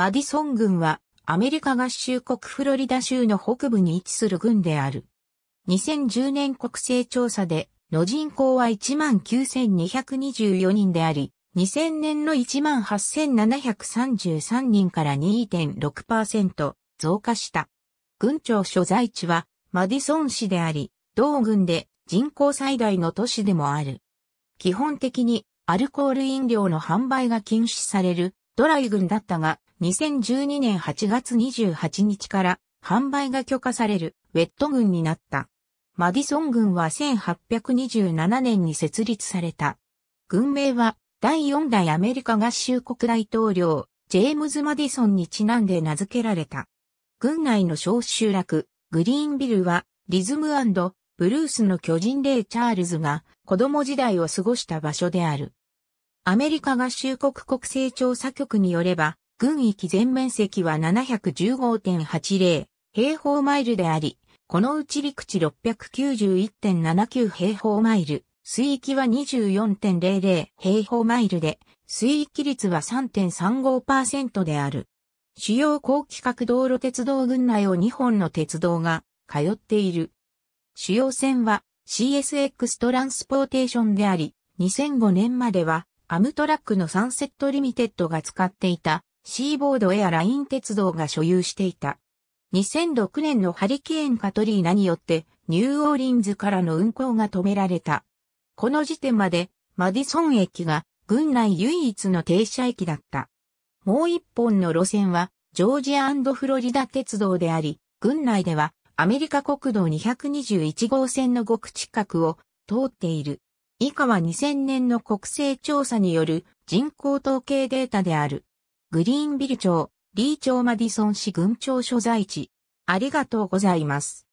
マディソン郡はアメリカ合衆国フロリダ州の北部に位置する郡である。2010年国勢調査での人口は19,224人であり、2000年の18,733人から2.6%増加した。郡庁所在地はマディソン市であり、同郡で人口最大の都市でもある。基本的にアルコール飲料の販売が禁止されるドライ軍だったが、2012年8月28日から販売が許可されるウェット軍になった。マディソン軍は1827年に設立された。軍名は第4代アメリカ合衆国大統領、ジェームズ・マディソンにちなんで名付けられた。軍内の小集落、グリーンビルは、リズムブルースの巨人霊チャールズが子供時代を過ごした場所である。アメリカ合衆国国勢調査局によれば、軍域全面積は715.80平方マイルであり、このうち陸地691.79平方マイル、水域は24.00平方マイルで、水域率は3.35%である。主要高規格道路鉄道群内を2本の鉄道が通っている。主要線は CSX トランスポーテーションであり、2005年まではアムトラックのサンセットリミテッドが使っていたシーボードエアライン鉄道が所有していた。2006年のハリケーンカトリーナによってニューオーリンズからの運行が止められた。この時点までマディソン駅が軍内唯一の停車駅だった。もう一本の路線はジョージアフロリダ鉄道であり、軍内ではアメリカ国道221号線の極近くを通っている。以下は2000年の国勢調査による人口統計データである。グリーンビル町、リー町マディソン市郡町所在地。ありがとうございます。